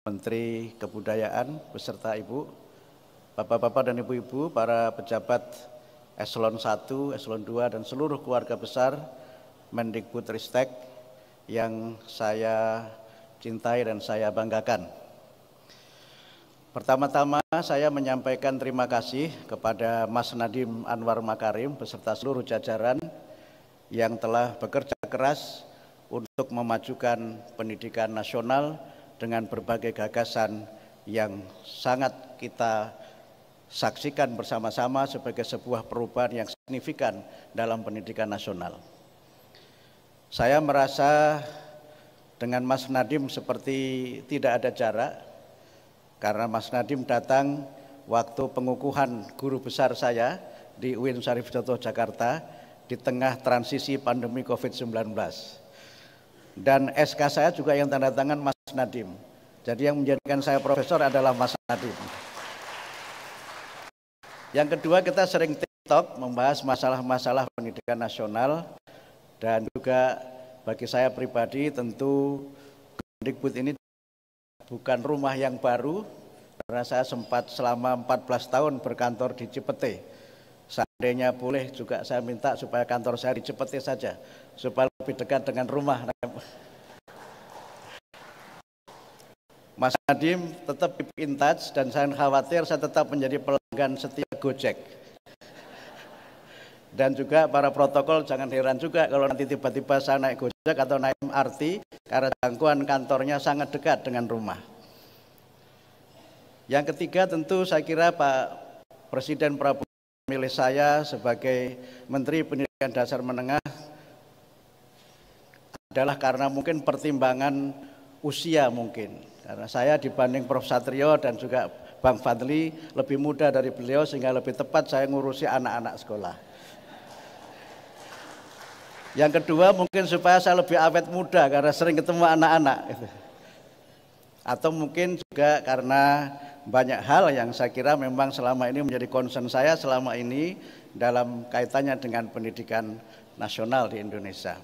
Menteri Kebudayaan beserta Ibu, Bapak-bapak dan Ibu-ibu, para pejabat eselon 1, eselon 2 dan seluruh keluarga besar Mendikbudristek yang saya cintai dan saya banggakan. Pertama-tama saya menyampaikan terima kasih kepada Mas Nadim Anwar Makarim beserta seluruh jajaran yang telah bekerja keras untuk memajukan pendidikan nasional dengan berbagai gagasan yang sangat kita saksikan bersama-sama sebagai sebuah perubahan yang signifikan dalam pendidikan nasional. Saya merasa dengan Mas Nadim seperti tidak ada jarak, karena Mas Nadim datang waktu pengukuhan guru besar saya di UIN Syarif Jatuh Jakarta di tengah transisi pandemi COVID-19. Dan SK saya juga yang tanda tangan Mas Nadim. Jadi yang menjadikan saya profesor adalah Mas Nadim. Yang kedua kita sering TikTok membahas masalah-masalah pendidikan nasional dan juga bagi saya pribadi tentu Kemendikbud ini bukan rumah yang baru karena saya sempat selama 14 tahun berkantor di Cipete. Seandainya boleh juga saya minta supaya kantor saya di Cipete saja supaya lebih dekat dengan rumah. Mas Nadim tetap keep in touch dan saya khawatir saya tetap menjadi pelanggan setiap Gojek. Dan juga para protokol jangan heran juga kalau nanti tiba-tiba saya naik Gojek atau naik MRT karena jangkauan kantornya sangat dekat dengan rumah. Yang ketiga tentu saya kira Pak Presiden Prabowo memilih saya sebagai Menteri Pendidikan Dasar Menengah adalah karena mungkin pertimbangan usia mungkin karena saya dibanding Prof. Satrio dan juga Bang Fadli lebih muda dari beliau sehingga lebih tepat saya ngurusi anak-anak sekolah. Yang kedua mungkin supaya saya lebih awet muda karena sering ketemu anak-anak. Atau mungkin juga karena banyak hal yang saya kira memang selama ini menjadi concern saya selama ini dalam kaitannya dengan pendidikan nasional di Indonesia.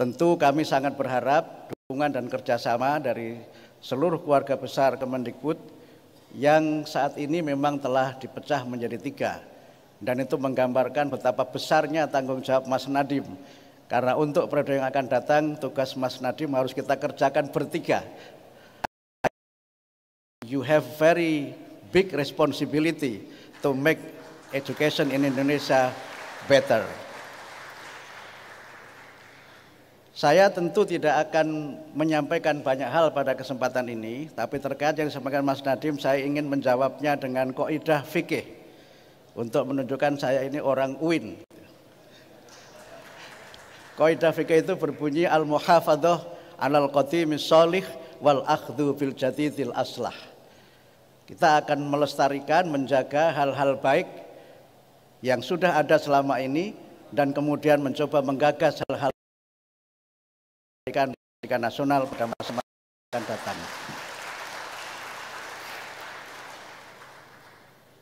Tentu kami sangat berharap dukungan dan kerjasama dari seluruh keluarga besar Kemendikbud yang saat ini memang telah dipecah menjadi tiga. Dan itu menggambarkan betapa besarnya tanggung jawab Mas Nadim. Karena untuk periode yang akan datang, tugas Mas Nadim harus kita kerjakan bertiga. You have very big responsibility to make education in Indonesia better. Saya tentu tidak akan menyampaikan banyak hal pada kesempatan ini, tapi terkait yang disampaikan Mas Nadim, saya ingin menjawabnya dengan koidah fikih untuk menunjukkan saya ini orang UIN. Koidah fikih itu berbunyi al-muhafadah alal qadimi solih wal akhdu bil jadidil aslah. Kita akan melestarikan, menjaga hal-hal baik yang sudah ada selama ini dan kemudian mencoba menggagas hal-hal pendidikan, pendidikan nasional pada masa akan datang.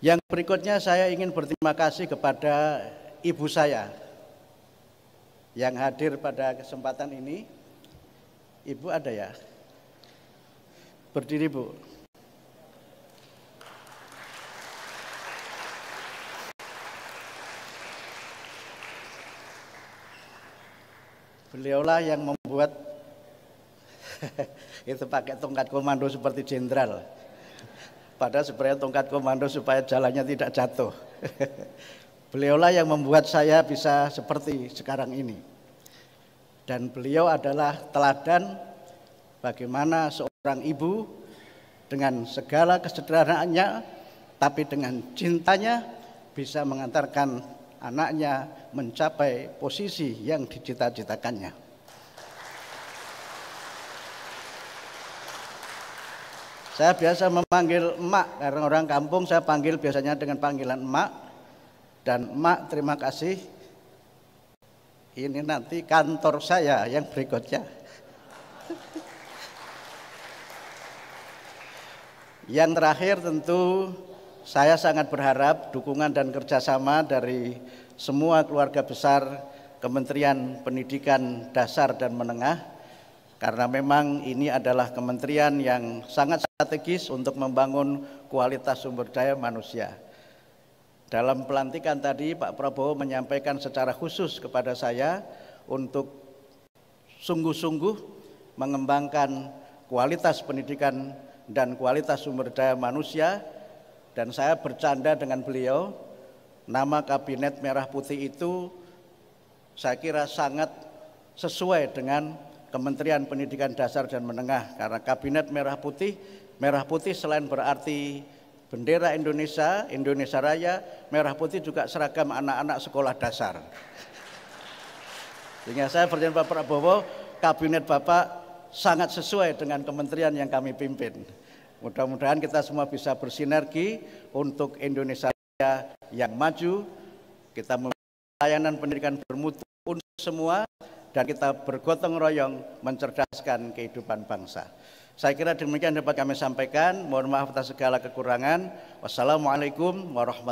Yang berikutnya saya ingin berterima kasih kepada ibu saya yang hadir pada kesempatan ini. Ibu ada ya? Berdiri Bu. Beliaulah yang membuat itu pakai tongkat komando seperti jenderal. Padahal sebenarnya tongkat komando supaya jalannya tidak jatuh. beliaulah yang membuat saya bisa seperti sekarang ini. Dan beliau adalah teladan bagaimana seorang ibu dengan segala kesederhanaannya tapi dengan cintanya bisa mengantarkan anaknya mencapai posisi yang dicita-citakannya. Saya biasa memanggil emak, karena orang kampung saya panggil biasanya dengan panggilan emak. Dan emak terima kasih, ini nanti kantor saya yang berikutnya. yang terakhir tentu saya sangat berharap dukungan dan kerjasama dari semua keluarga besar Kementerian Pendidikan Dasar dan Menengah karena memang ini adalah kementerian yang sangat strategis untuk membangun kualitas sumber daya manusia. Dalam pelantikan tadi Pak Prabowo menyampaikan secara khusus kepada saya untuk sungguh-sungguh mengembangkan kualitas pendidikan dan kualitas sumber daya manusia dan saya bercanda dengan beliau, nama kabinet merah putih itu saya kira sangat sesuai dengan Kementerian Pendidikan Dasar dan Menengah karena kabinet merah putih, merah putih selain berarti bendera Indonesia, Indonesia Raya, merah putih juga seragam anak-anak sekolah dasar. Sehingga saya percaya Pak Prabowo, kabinet Bapak sangat sesuai dengan kementerian yang kami pimpin. Mudah-mudahan kita semua bisa bersinergi untuk Indonesia yang maju. Kita memiliki layanan pendidikan bermutu untuk semua dan kita bergotong royong mencerdaskan kehidupan bangsa. Saya kira demikian dapat kami sampaikan. Mohon maaf atas segala kekurangan. Wassalamualaikum warahmatullahi